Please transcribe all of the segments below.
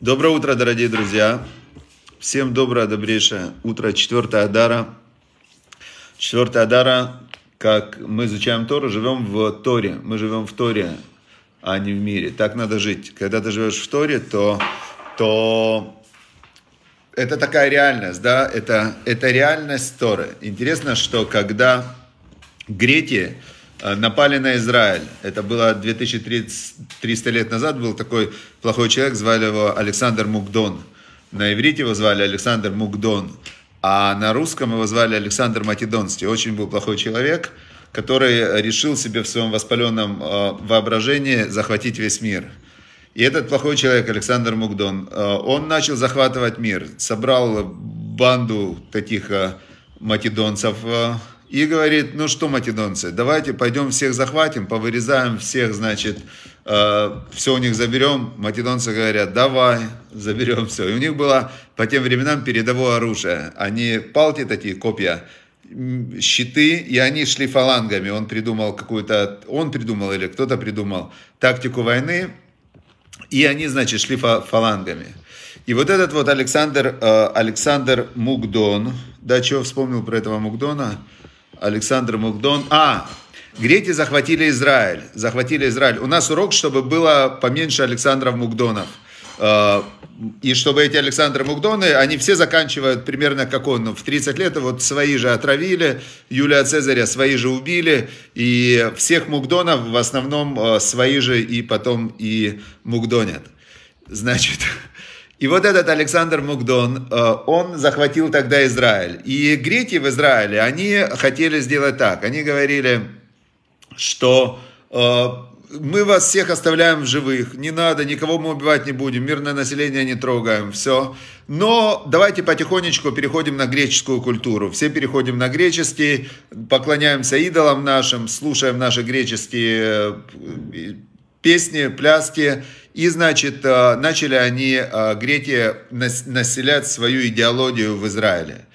Доброе утро, дорогие друзья. Всем доброе, добрейшее утро 4 Адара. 4 Адара, как мы изучаем Тору, живем в Торе. Мы живем в Торе, а не в мире. Так надо жить. Когда ты живешь в Торе, то, то это такая реальность, да, это, это реальность Торы. Интересно, что когда Греки Э, напали на Израиль. Это было 2300 лет назад, был такой плохой человек, звали его Александр Мукдон. На иврите его звали Александр Мукдон, а на русском его звали Александр Матидонский. Очень был плохой человек, который решил себе в своем воспаленном э, воображении захватить весь мир. И этот плохой человек, Александр Мукдон, э, он начал захватывать мир, собрал банду таких матидонцев и говорит, ну что, македонцы, давайте пойдем всех захватим, повырезаем всех, значит, э, все у них заберем. Македонцы говорят, давай, заберем все. И у них было по тем временам передовое оружие. Они палки такие, копья, щиты, и они шли фалангами. Он придумал какую-то, он придумал или кто-то придумал тактику войны, и они, значит, шли фалангами. И вот этот вот Александр, э, Александр Мукдон, да, чего вспомнил про этого Мукдона, Александр Мукдон. А, греки захватили Израиль. Захватили Израиль. У нас урок, чтобы было поменьше Александров Мукдонов. Э, и чтобы эти Александры Мукдоны, они все заканчивают примерно как он, ну, в 30 лет, вот свои же отравили, Юлия Цезаря свои же убили, и всех Мукдонов в основном э, свои же и потом и Мукдонят. Значит, И вот этот Александр Мукдон, э, он захватил тогда Израиль. И греки в Израиле, они хотели сделать так. Они говорили, что э, мы вас всех оставляем в живых, не надо, никого мы убивать не будем, мирное население не трогаем, все. Но давайте потихонечку переходим на греческую культуру. Все переходим на греческий, поклоняемся идолам нашим, слушаем наши греческие э, песни, пляски. И, значит, э, начали они, э, греки, населять свою идеологию в Израиле.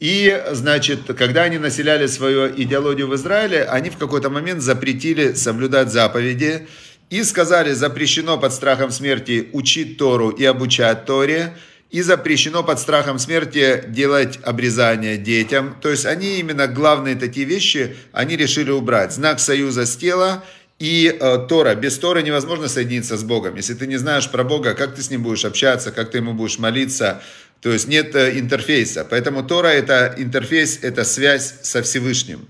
И, значит, когда они населяли свою идеологию в Израиле, они в какой-то момент запретили соблюдать заповеди и сказали, запрещено под страхом смерти учить Тору и обучать Торе, и запрещено под страхом смерти делать обрезание детям. То есть они именно главные такие вещи, они решили убрать. Знак союза с тела – и э, Тора. Без Торы невозможно соединиться с Богом. Если ты не знаешь про Бога, как ты с ним будешь общаться, как ты ему будешь молиться, то есть нет э, интерфейса. Поэтому Тора это интерфейс, это связь со Всевышним.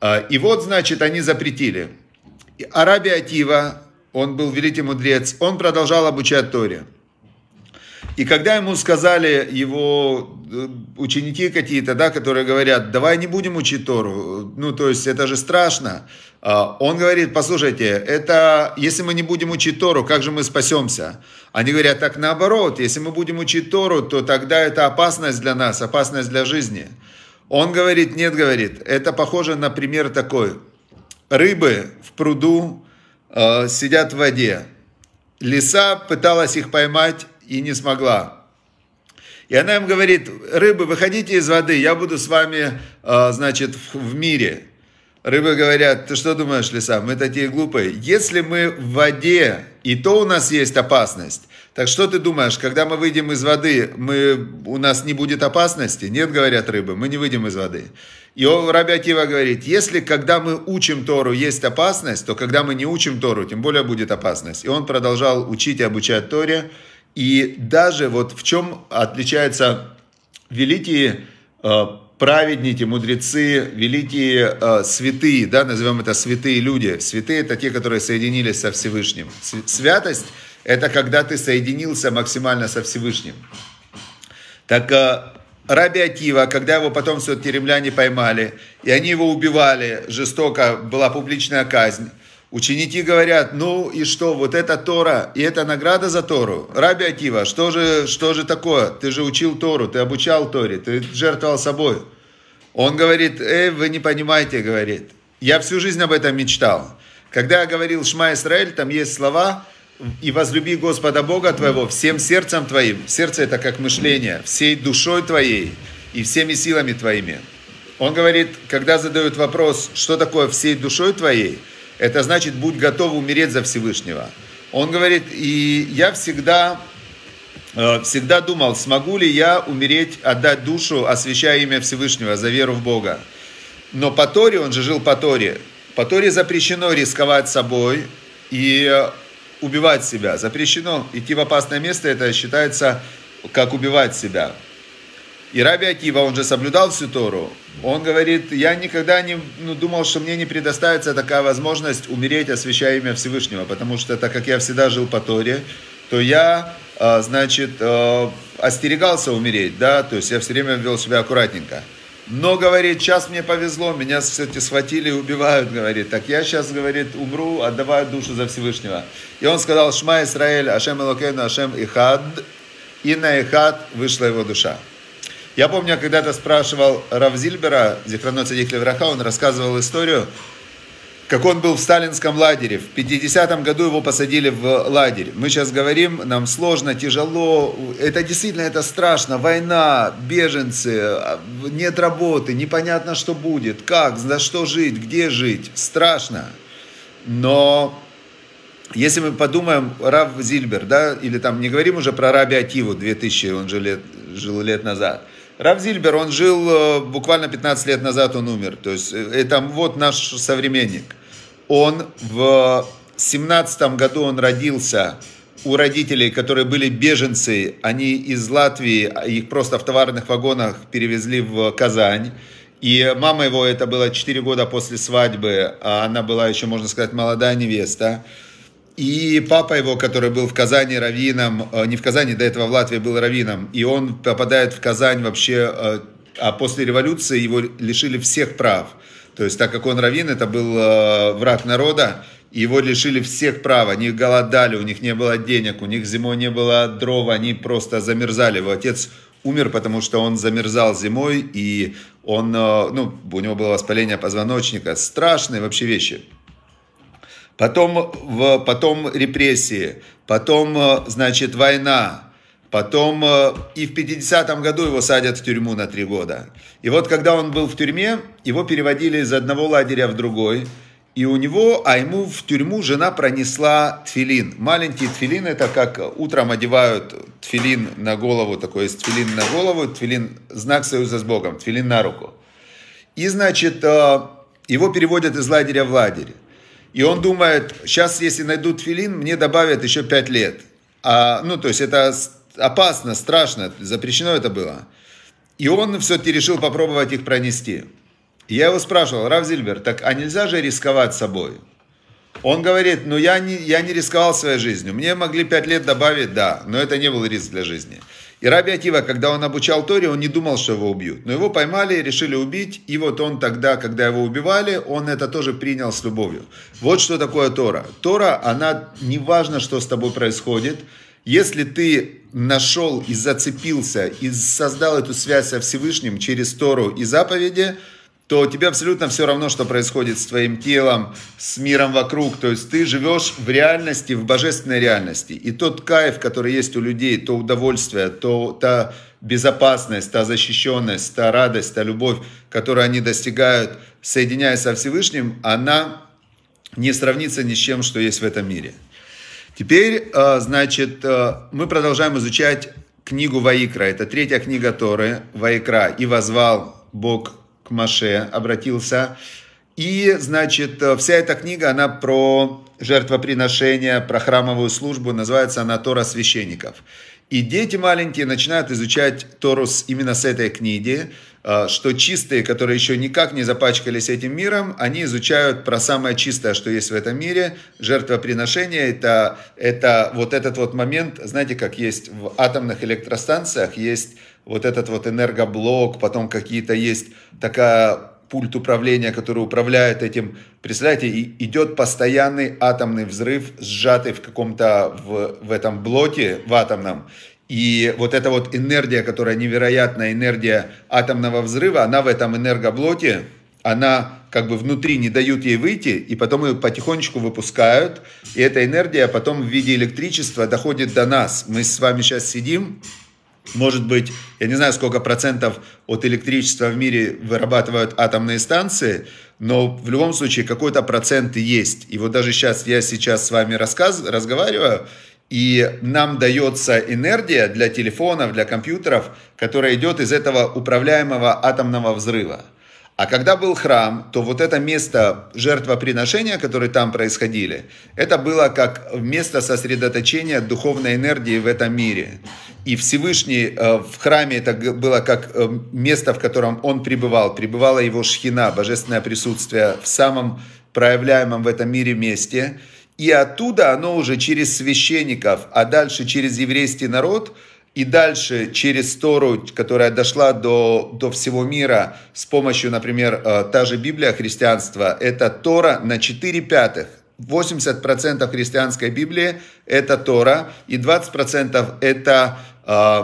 Э, и вот, значит, они запретили. Арабия Атива, он был великий мудрец, он продолжал обучать Торе. И когда ему сказали его э, ученики какие-то, да, которые говорят, давай не будем учить Тору, э, ну, то есть это же страшно, а он говорит, послушайте, это, если мы не будем учить Тору, как же мы спасемся? Они говорят, так наоборот, если мы будем учить Тору, то тогда это опасность для нас, опасность для жизни. Он говорит, нет, говорит, это похоже на пример такой. Рыбы в пруду э, сидят в воде. Лиса пыталась их поймать, и не смогла. И она им говорит, рыбы, выходите из воды, я буду с вами, э, значит, в мире. Рыбы говорят, ты что думаешь, лиса, мы такие глупые. Если мы в воде, и то у нас есть опасность, так что ты думаешь, когда мы выйдем из воды, мы, у нас не будет опасности? Нет, говорят рыбы, мы не выйдем из воды. И Рабиакива говорит, если когда мы учим Тору есть опасность, то когда мы не учим Тору, тем более будет опасность. И он продолжал учить и обучать Торе, и даже вот в чем отличаются великие э, праведники, мудрецы, великие э, святые, да, назовем это святые люди. Святые это те, которые соединились со Всевышним. Святость это когда ты соединился максимально со Всевышним. Так э, Раби Акива, когда его потом все-таки римляне поймали, и они его убивали жестоко, была публичная казнь, Ученики говорят, ну и что, вот это Тора, и это награда за Тору. Раби Акива, что же, что же такое? Ты же учил Тору, ты обучал Торе, ты жертвовал собой. Он говорит, э, вы не понимаете, говорит. Я всю жизнь об этом мечтал. Когда я говорил «Шма Исраэль», там есть слова «И возлюби Господа Бога твоего всем сердцем твоим». Сердце – это как мышление, всей душой твоей и всеми силами твоими. Он говорит, когда задают вопрос, что такое всей душой твоей – это значит, будь готов умереть за Всевышнего. Он говорит, и я всегда, э, всегда думал, смогу ли я умереть, отдать душу, освящая имя Всевышнего, за веру в Бога. Но по Торе, он же жил по Торе, по Торе запрещено рисковать собой и э, убивать себя. Запрещено идти в опасное место, это считается как убивать себя. И Раби Акива, он же соблюдал всю Тору, он говорит, я никогда не ну, думал, что мне не предоставится такая возможность умереть, освящая имя Всевышнего, потому что так как я всегда жил по Торе, то я, а, значит, а, остерегался умереть, да, то есть я все время вел себя аккуратненько. Но, говорит, сейчас мне повезло, меня, кстати, схватили и убивают, говорит. Так я сейчас, говорит, умру, отдавая душу за Всевышнего. И он сказал, Шма Исраэль, Ашем Элокену, Ашем Ихад, и на Ихад вышла его душа. Я помню, я когда-то спрашивал Равзильбера, Зихрано Цадих Левраха, он рассказывал историю, как он был в сталинском лагере. В 50-м году его посадили в лагерь. Мы сейчас говорим, нам сложно, тяжело. Это действительно, это страшно. Война, беженцы, нет работы, непонятно, что будет, как, за что жить, где жить. Страшно. Но если мы подумаем, Рав Зильбер, да, или там не говорим уже про Раби Акиву 2000, он же лет, жил лет назад – Равзильбер он жил э, буквально 15 лет назад, он умер. То есть э, это вот наш современник. Он в 17 году он родился у родителей, которые были беженцы, они из Латвии, а их просто в товарных вагонах перевезли в Казань. И мама его, это было 4 года после свадьбы, а она была еще, можно сказать, молодая невеста. И папа его, который был в Казани раввином, э, не в Казани, до этого в Латвии был раввином, и он попадает в Казань вообще, э, а после революции его лишили всех прав. То есть, так как он раввин, это был э, враг народа, его лишили всех прав, они голодали, у них не было денег, у них зимой не было дров, они просто замерзали. Его отец умер, потому что он замерзал зимой, и он, ну, у него было воспаление позвоночника. Страшные вообще вещи потом, в, потом репрессии, потом, э, значит, война, потом э, и в 50-м году его садят в тюрьму на три года. И вот когда он был в тюрьме, его переводили из одного лагеря в другой, и у него, а ему в тюрьму жена пронесла тфилин. Маленький тфилин, это как утром одевают тфилин на голову, такой есть тфилин на голову, тфилин, знак союза с Богом, тфилин на руку. И, значит, э, его переводят из лагеря в лагерь. И он думает, сейчас, если найдут филин, мне добавят еще 5 лет. А, ну, то есть это опасно, страшно, запрещено это было. И он все-таки решил попробовать их пронести. И я его спрашивал, Рав Зильбер, так а нельзя же рисковать собой? Он говорит, ну я не, я не рисковал своей жизнью, мне могли 5 лет добавить, да, но это не был риск для жизни. И Раби Акива, когда он обучал Торе, он не думал, что его убьют. Но его поймали, решили убить. И вот он тогда, когда его убивали, он это тоже принял с любовью. Вот что такое Тора. Тора, она, неважно, что с тобой происходит, если ты нашел и зацепился, и создал эту связь со Всевышним через Тору и заповеди – то тебе абсолютно все равно, что происходит с твоим телом, с миром вокруг. То есть ты живешь в реальности, в божественной реальности. И тот кайф, который есть у людей, то удовольствие, то та безопасность, та защищенность, та радость, та любовь, которую они достигают, соединяясь со Всевышним, она не сравнится ни с чем, что есть в этом мире. Теперь, э, значит, э, мы продолжаем изучать книгу Ваикра. Это третья книга Торы, Ваикра. «И возвал Бог Маше обратился. И, значит, э, вся эта книга, она про жертвоприношение, про храмовую службу, называется она «Тора священников». И дети маленькие начинают изучать Торус именно с этой книги, а, что чистые, которые еще никак не запачкались этим миром, они изучают про самое чистое, что есть в этом мире. Жертвоприношение это, – это вот этот вот момент, знаете, как есть в атомных электростанциях, есть вот этот вот энергоблок, потом какие-то есть такая пульт управления, который управляет этим. Представляете, и идет постоянный атомный взрыв, сжатый в каком-то в, в этом блоке, в атомном. И вот эта вот энергия, которая невероятная энергия атомного взрыва, она в этом энергоблоке, она как бы внутри не дают ей выйти, и потом ее потихонечку выпускают. И эта энергия потом в виде электричества доходит до нас. Мы с вами сейчас сидим, может быть, я не знаю, сколько процентов от электричества в мире вырабатывают атомные станции, но в любом случае какой-то процент есть. И вот даже сейчас я сейчас с вами рассказ, разговариваю, и нам дается энергия для телефонов, для компьютеров, которая идет из этого управляемого атомного взрыва. А когда был храм, то вот это место жертвоприношения, которые там происходили, это было как место сосредоточения духовной энергии в этом мире. И Всевышний э, в храме это было как э, место, в котором он пребывал. Пребывала его шхина, божественное присутствие в самом проявляемом в этом мире месте – и оттуда оно уже через священников, а дальше через еврейский народ, и дальше через Тору, которая дошла до, до всего мира с помощью, например, э, та же Библия христианства, это Тора на 4 пятых. 80% христианской Библии – это Тора, и 20% – это э,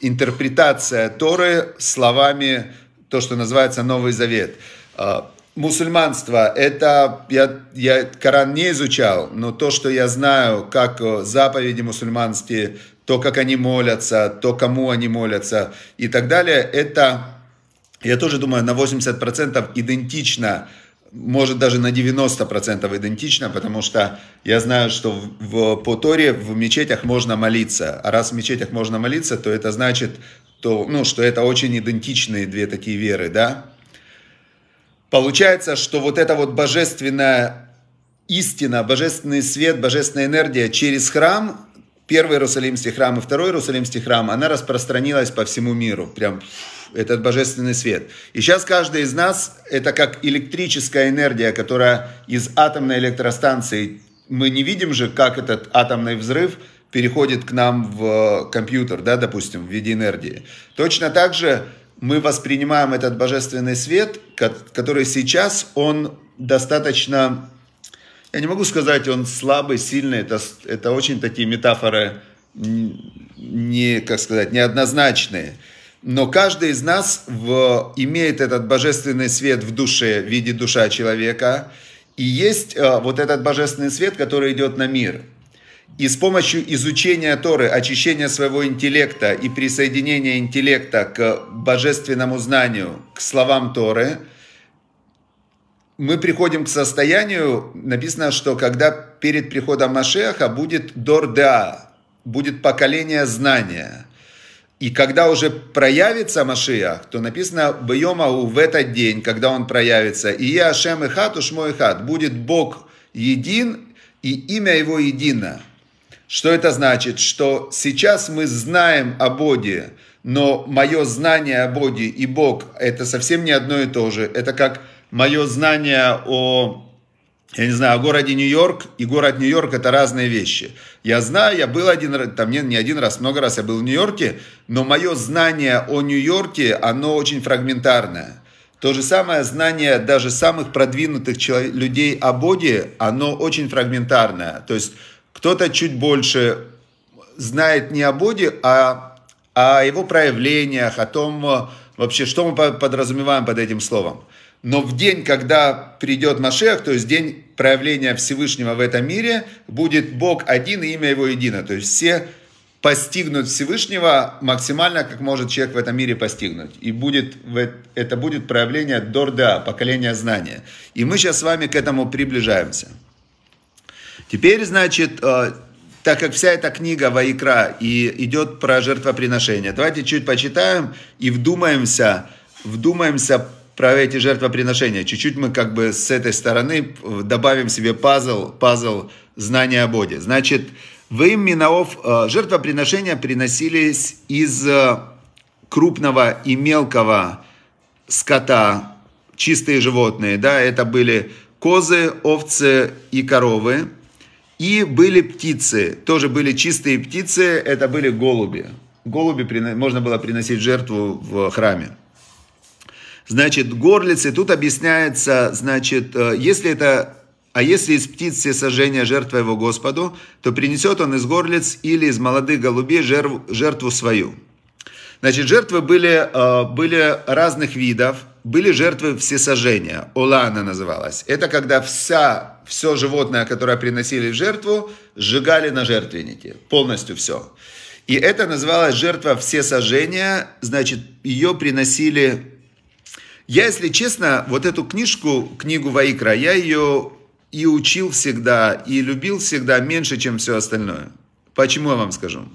интерпретация Торы словами, то, что называется Новый Завет. Э, мусульманство, это я, я Коран не изучал, но то, что я знаю, как э, заповеди мусульманские, то, как они молятся, то, кому они молятся и так далее, это, я тоже думаю, на 80% идентично, может даже на 90% идентично, потому что я знаю, что в, в, по в мечетях можно молиться, а раз в мечетях можно молиться, то это значит, то, ну, что это очень идентичные две такие веры, да, Получается, что вот эта вот божественная истина, божественный свет, божественная энергия через храм, первый Иерусалимский храм и второй Иерусалимский храм, она распространилась по всему миру, прям этот божественный свет. И сейчас каждый из нас, это как электрическая энергия, которая из атомной электростанции, мы не видим же, как этот атомный взрыв переходит к нам в э, компьютер, да, допустим, в виде энергии. Точно так же мы воспринимаем этот божественный свет, который сейчас, он достаточно, я не могу сказать, он слабый, сильный, это, это очень такие метафоры, не, как сказать, неоднозначные. Но каждый из нас в, имеет этот божественный свет в душе, в виде душа человека. И есть э, вот этот божественный свет, который идет на мир – и с помощью изучения Торы, очищения своего интеллекта и присоединения интеллекта к божественному знанию, к словам Торы, мы приходим к состоянию, написано, что когда перед приходом Машеха будет Дорда, будет поколение знания. И когда уже проявится Машиах, то написано Бьемау в этот день, когда он проявится, и я Ашем и хат, уж мой хат, будет Бог един, и имя его едино. Что это значит? Что сейчас мы знаем о Боге, но мое знание о Боге и Бог – это совсем не одно и то же. Это как мое знание о я не знаю, о городе Нью-Йорк и город Нью-Йорк это разные вещи. Я знаю, я был один раз, там не, не один раз, много раз я был в Нью-Йорке, но мое знание о Нью-Йорке, оно очень фрагментарное. То же самое знание даже самых продвинутых человек, людей о Боге, оно очень фрагментарное. То есть кто-то чуть больше знает не о Боге, а, а о его проявлениях, о том э, вообще, что мы подразумеваем под этим словом. Но в день, когда придет Машех, то есть день проявления Всевышнего в этом мире, будет Бог один и имя Его едино. То есть все постигнут Всевышнего максимально, как может человек в этом мире постигнуть. И будет, это будет проявление Дорда, поколения знания. И мы сейчас с вами к этому приближаемся. Теперь, значит, э, так как вся эта книга Ваикра и идет про жертвоприношение, давайте чуть почитаем и вдумаемся, вдумаемся про эти жертвоприношения. Чуть-чуть мы как бы с этой стороны добавим себе пазл, пазл знания о Боге. Значит, в им э, жертвоприношения приносились из э, крупного и мелкого скота, чистые животные, да, это были козы, овцы и коровы – и были птицы, тоже были чистые птицы, это были голуби. Голуби можно было приносить жертву в храме. Значит, горлицы, тут объясняется, значит, э, если это, а если из птиц все сожжения жертва его Господу, то принесет он из горлиц или из молодых голубей жертву, свою. Значит, жертвы были, э, были разных видов, были жертвы всесожжения, Олана называлась. Это когда вся все животное, которое приносили в жертву, сжигали на жертвеннике. Полностью все. И это называлось жертва все сожжения, значит, ее приносили... Я, если честно, вот эту книжку, книгу Ваикра, я ее и учил всегда, и любил всегда меньше, чем все остальное. Почему я вам скажу?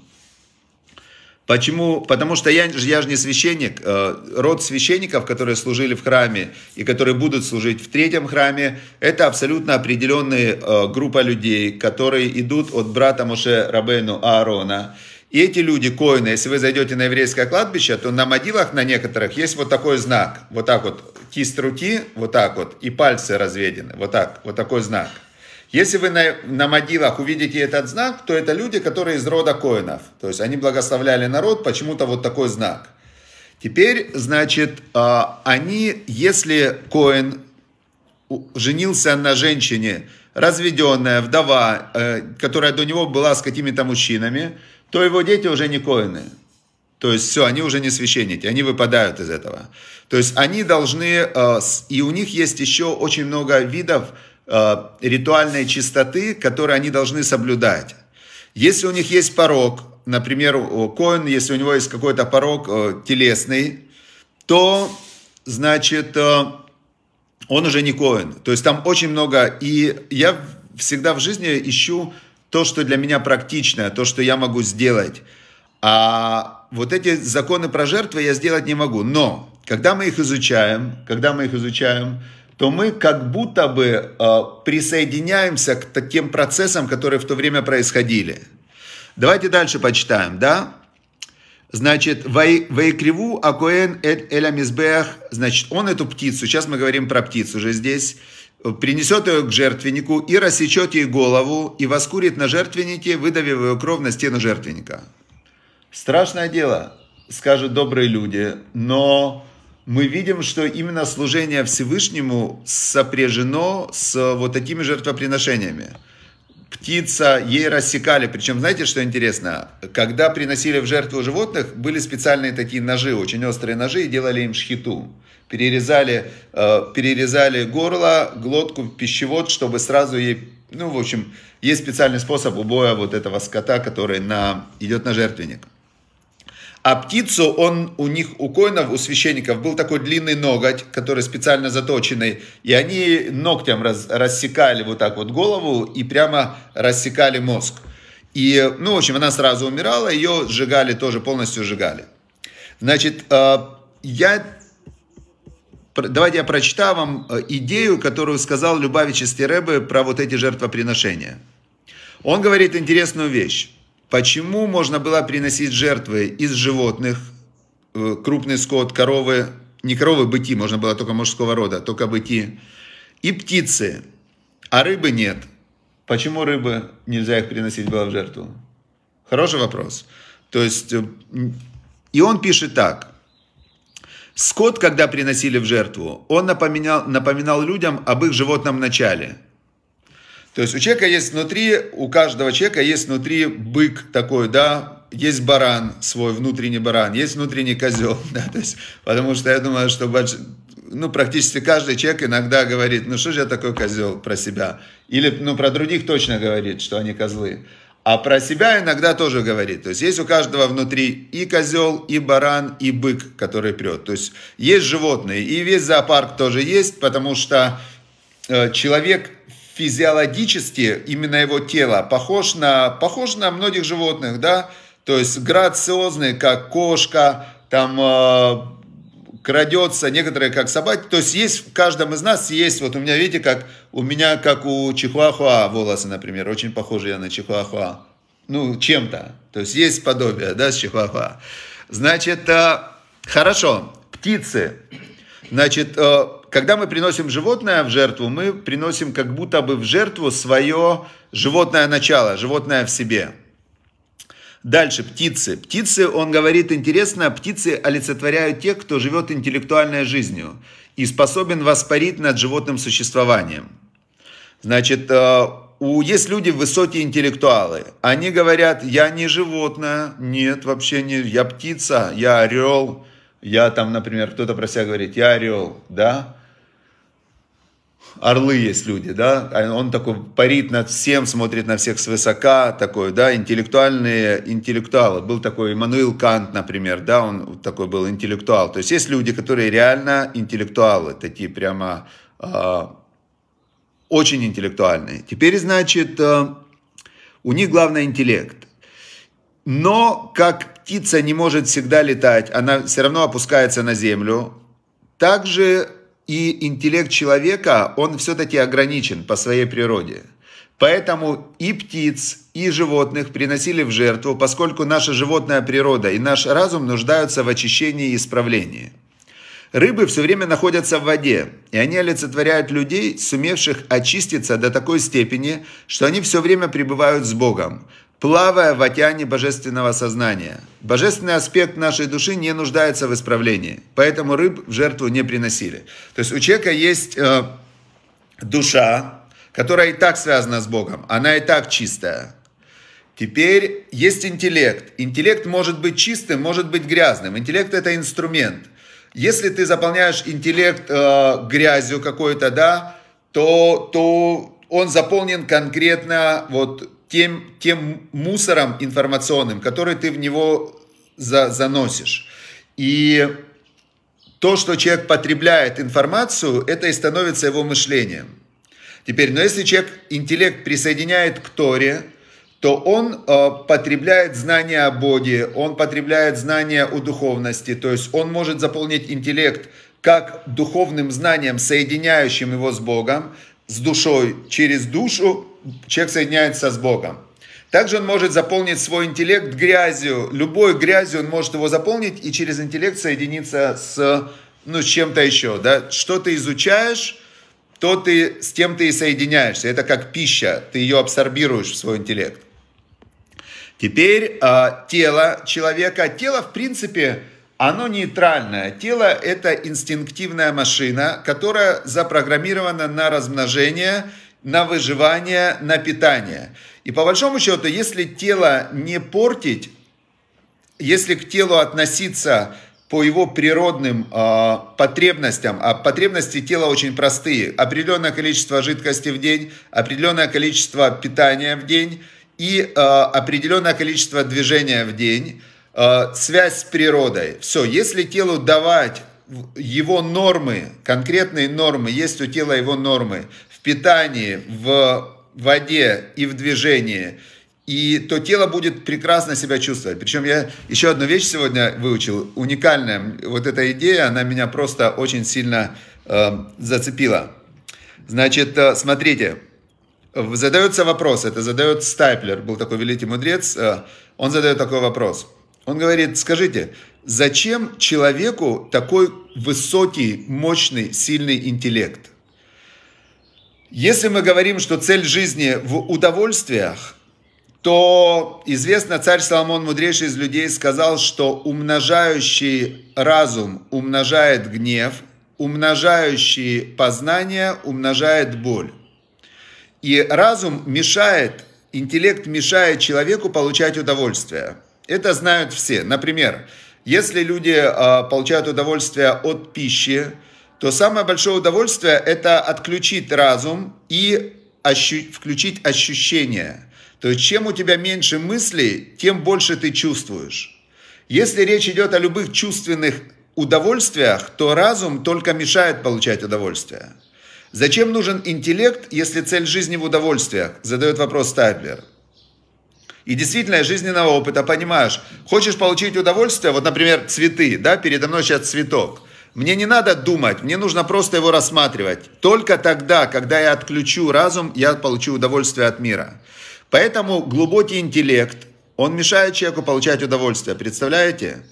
Почему? Потому что я, я же не священник. Э, род священников, которые служили в храме и которые будут служить в третьем храме, это абсолютно определенная э, группа людей, которые идут от брата Моше Рабейну Аарона. И эти люди, коины, если вы зайдете на еврейское кладбище, то на могилах на некоторых есть вот такой знак. Вот так вот, кисть руки, вот так вот, и пальцы разведены, вот так, вот такой знак – если вы на, на могилах увидите этот знак, то это люди, которые из рода коинов. То есть они благословляли народ, почему-то вот такой знак. Теперь, значит, а, они, если коин женился на женщине, разведенная, вдова, э, которая до него была с какими-то мужчинами, то его дети уже не коины. То есть все, они уже не священники, они выпадают из этого. То есть они должны, э, и у них есть еще очень много видов, Э, ритуальной чистоты, которые они должны соблюдать. Если у них есть порог, например, Коин, если у него есть какой-то порог э, телесный, то, значит, э, он уже не Коин. То есть там очень много, и я всегда в жизни ищу то, что для меня практичное, то, что я могу сделать. А вот эти законы про жертвы я сделать не могу. Но когда мы их изучаем, когда мы их изучаем, то мы как будто бы э, присоединяемся к таким процессам, которые в то время происходили. Давайте дальше почитаем, да? Значит, «Ваикриву акоэн эль амизбех», значит, он эту птицу, сейчас мы говорим про птицу уже здесь, э, принесет ее к жертвеннику и рассечет ей голову, и воскурит на жертвеннике, выдавив ее кровь на стену жертвенника. Страшное дело, скажут добрые люди, но мы видим, что именно служение Всевышнему сопряжено с э, вот такими жертвоприношениями. Птица, ей рассекали. Причем, знаете, что интересно? Когда приносили в жертву животных, были специальные такие ножи, очень острые ножи, и делали им шхиту. Перерезали, э, перерезали горло, глотку, пищевод, чтобы сразу ей... Ну, в общем, есть специальный способ убоя вот этого скота, который на, идет на жертвенник. А птицу он у них, у коинов, у священников был такой длинный ноготь, который специально заточенный. И они ногтем раз, рассекали вот так вот голову и прямо рассекали мозг. И, ну, в общем, она сразу умирала, ее сжигали тоже, полностью сжигали. Значит, э, я... Давайте я прочитаю вам э, идею, которую сказал Любавич Стеребе про вот эти жертвоприношения. Он говорит интересную вещь. Почему можно было приносить жертвы из животных, э, крупный скот, коровы, не коровы, быти, можно было только мужского рода, только быти и птицы, а рыбы нет. Почему рыбы нельзя их приносить было в жертву? Хороший вопрос. То есть, э, и он пишет так. Скот, когда приносили в жертву, он напоминал, напоминал людям об их животном начале – то есть у человека есть внутри, у каждого человека есть внутри бык такой, да, есть баран свой, внутренний баран, есть внутренний козел, да, то есть, потому что я думаю, что ну, практически каждый человек иногда говорит, ну, что же я такой козел про себя? Или, ну, про других точно говорит, что они козлы. А про себя иногда тоже говорит. То есть есть у каждого внутри и козел, и баран, и бык, который прет. То есть есть животные. И весь зоопарк тоже есть, потому что э, человек физиологически именно его тело похож на, похож на многих животных, да, то есть грациозный, как кошка, там э, крадется, некоторые как собаки, то есть есть в каждом из нас есть, вот у меня, видите, как у меня, как у чихуахуа волосы, например, очень похожи я на чихуахуа, ну, чем-то, то есть есть подобие, да, с чихуахуа. Значит, э, хорошо, птицы, значит, э, когда мы приносим животное в жертву, мы приносим как будто бы в жертву свое животное начало, животное в себе. Дальше, птицы. Птицы, он говорит, интересно, птицы олицетворяют тех, кто живет интеллектуальной жизнью и способен воспарить над животным существованием. Значит, э, у, есть люди в высоте интеллектуалы. Они говорят, я не животное, нет, вообще не, я птица, я орел. Я там, например, кто-то про себя говорит, я орел, да? орлы есть люди, да, а он такой парит над всем, смотрит на всех свысока, такой, да, интеллектуальные интеллектуалы. Был такой Иммануил Кант, например, да, он такой был интеллектуал. То есть есть люди, которые реально интеллектуалы, такие прямо э, очень интеллектуальные. Теперь, значит, э, у них главное интеллект. Но как птица не может всегда летать, она все равно опускается на землю, также и интеллект человека, он все-таки ограничен по своей природе. Поэтому и птиц, и животных приносили в жертву, поскольку наша животная природа и наш разум нуждаются в очищении и исправлении. Рыбы все время находятся в воде, и они олицетворяют людей, сумевших очиститься до такой степени, что они все время пребывают с Богом, плавая в океане божественного сознания. Божественный аспект нашей души не нуждается в исправлении, поэтому рыб в жертву не приносили. То есть у человека есть э, душа, которая и так связана с Богом, она и так чистая. Теперь есть интеллект. Интеллект может быть чистым, может быть грязным. Интеллект это инструмент. Если ты заполняешь интеллект э, грязью какой-то, да, то, то он заполнен конкретно вот тем, тем мусором информационным, который ты в него за, заносишь. И то, что человек потребляет информацию, это и становится его мышлением. Теперь, но если человек интеллект присоединяет к Торе, то он э, потребляет знания о Боге, он потребляет знания о духовности, то есть он может заполнить интеллект как духовным знанием, соединяющим его с Богом, с душой через душу, человек соединяется с Богом. Также он может заполнить свой интеллект грязью, любой грязью он может его заполнить и через интеллект соединиться с, ну, с чем-то еще. Да? Что ты изучаешь, то ты, с тем ты и соединяешься. Это как пища, ты ее абсорбируешь в свой интеллект. Теперь э, тело человека. Тело, в принципе, оно нейтральное. Тело – это инстинктивная машина, которая запрограммирована на размножение – на выживание, на питание. И по большому счету, если тело не портить, если к телу относиться по его природным э, потребностям, а потребности тела очень простые, определенное количество жидкости в день, определенное количество питания в день и э, определенное количество движения в день, э, связь с природой. Все, если телу давать его нормы, конкретные нормы, есть у тела его нормы, питании, в воде и в движении, и то тело будет прекрасно себя чувствовать. Причем я еще одну вещь сегодня выучил, уникальная. Вот эта идея, она меня просто очень сильно э, зацепила. Значит, э, смотрите, задается вопрос, это задает Стайплер, был такой великий мудрец, э, он задает такой вопрос. Он говорит, скажите, зачем человеку такой высокий, мощный, сильный интеллект? Если мы говорим, что цель жизни в удовольствиях, то известно, царь Соломон, мудрейший из людей, сказал, что умножающий разум умножает гнев, умножающий познание умножает боль. И разум мешает, интеллект мешает человеку получать удовольствие. Это знают все. Например, если люди а, получают удовольствие от пищи, то самое большое удовольствие – это отключить разум и ощу- включить ощущения То есть чем у тебя меньше мыслей, тем больше ты чувствуешь. Если речь идет о любых чувственных удовольствиях, то разум только мешает получать удовольствие. Зачем нужен интеллект, если цель жизни в удовольствиях? Задает вопрос Стайплер. И действительно, из жизненного опыта понимаешь, хочешь получить удовольствие, вот, например, цветы, да, передо мной сейчас цветок – мне не надо думать, мне нужно просто его рассматривать. Только тогда, когда я отключу разум, я получу удовольствие от мира. Поэтому глубокий интеллект, он мешает человеку получать удовольствие, представляете?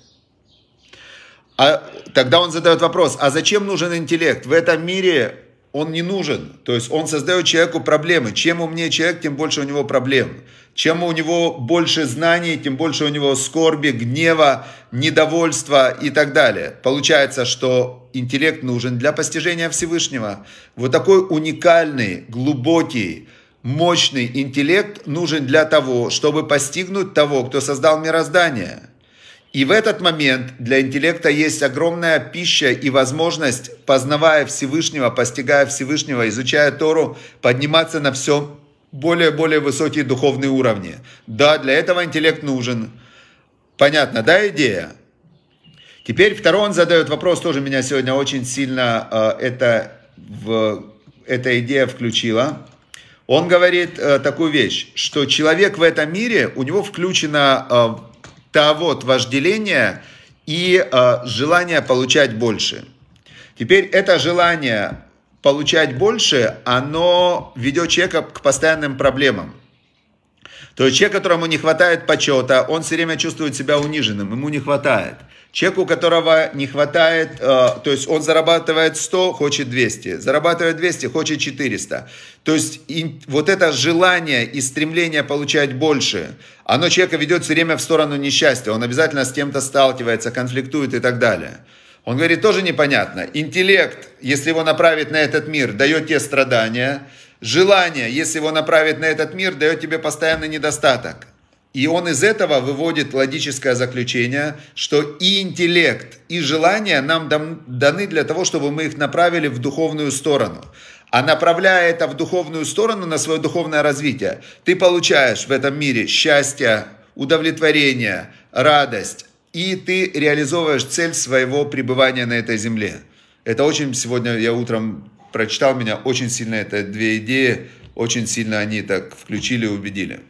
А тогда он задает вопрос, а зачем нужен интеллект? В этом мире он не нужен. То есть он создает человеку проблемы. Чем умнее человек, тем больше у него проблем. Чем у него больше знаний, тем больше у него скорби, гнева, недовольства и так далее. Получается, что интеллект нужен для постижения Всевышнего. Вот такой уникальный, глубокий, мощный интеллект нужен для того, чтобы постигнуть того, кто создал мироздание – и в этот момент для интеллекта есть огромная пища и возможность, познавая Всевышнего, постигая Всевышнего, изучая Тору, подниматься на все более-более и высокие духовные уровни. Да, для этого интеллект нужен. Понятно, да, идея? Теперь второй он задает вопрос, тоже меня сегодня очень сильно э, это, в, эта идея включила. Он говорит э, такую вещь, что человек в этом мире, у него включена э, того вот вожделения и э, желания получать больше. Теперь это желание получать больше, оно ведет человека к постоянным проблемам. То есть человек, которому не хватает почета, он все время чувствует себя униженным, ему не хватает. Человек, у которого не хватает, э, то есть он зарабатывает 100, хочет 200, зарабатывает 200, хочет 400. То есть вот это желание и стремление получать больше, оно человека ведет все время в сторону несчастья, он обязательно с кем-то сталкивается, конфликтует и так далее. Он говорит, тоже непонятно. Интеллект, если его направить на этот мир, дает тебе страдания. Желание, если его направить на этот мир, дает тебе постоянный недостаток. И он из этого выводит логическое заключение, что и интеллект, и желание нам даны для того, чтобы мы их направили в духовную сторону. А направляя это в духовную сторону, на свое духовное развитие, ты получаешь в этом мире счастье, удовлетворение, радость, и ты реализовываешь цель своего пребывания на этой земле. Это очень сегодня я утром прочитал меня, очень сильно это две идеи, очень сильно они так включили и убедили.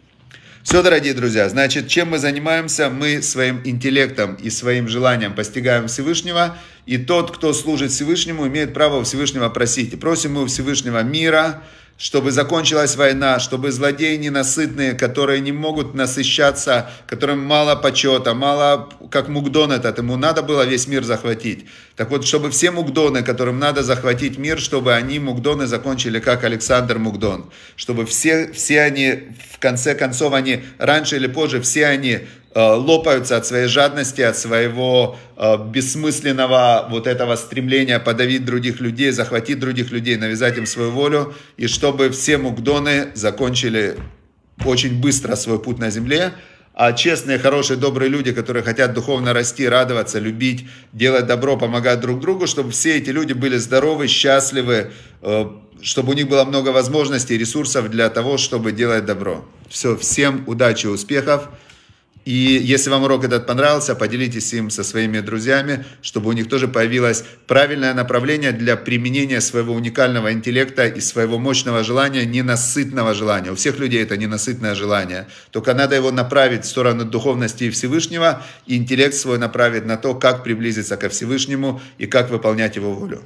Все, дорогие друзья, значит, чем мы занимаемся? Мы своим интеллектом и своим желанием постигаем Всевышнего, и тот, кто служит Всевышнему, имеет право у Всевышнего просить. И просим мы у Всевышнего мира, чтобы закончилась война, чтобы злодеи ненасытные, которые не могут насыщаться, которым мало почета, мало, как Мукдон этот, ему надо было весь мир захватить. Так вот, чтобы все Мукдоны, которым надо захватить мир, чтобы они, Мукдоны, закончили как Александр Мукдон. Чтобы все, все они, в конце концов, они, раньше или позже, все они Э, лопаются от своей жадности, от своего э, бессмысленного вот этого стремления подавить других людей, захватить других людей, навязать им свою волю, и чтобы все мукдоны закончили очень быстро свой путь на земле, а честные, хорошие, добрые люди, которые хотят духовно расти, радоваться, любить, делать добро, помогать друг другу, чтобы все эти люди были здоровы, счастливы, э, чтобы у них было много возможностей и ресурсов для того, чтобы делать добро. Все, всем удачи, успехов. И если вам урок этот понравился, поделитесь им со своими друзьями, чтобы у них тоже появилось правильное направление для применения своего уникального интеллекта и своего мощного желания, ненасытного желания. У всех людей это ненасытное желание. Только надо его направить в сторону духовности и Всевышнего, и интеллект свой направить на то, как приблизиться ко Всевышнему и как выполнять его волю.